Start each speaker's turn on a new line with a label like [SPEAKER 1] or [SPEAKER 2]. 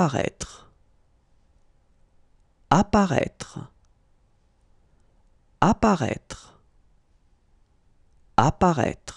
[SPEAKER 1] apparaître apparaître apparaître apparaître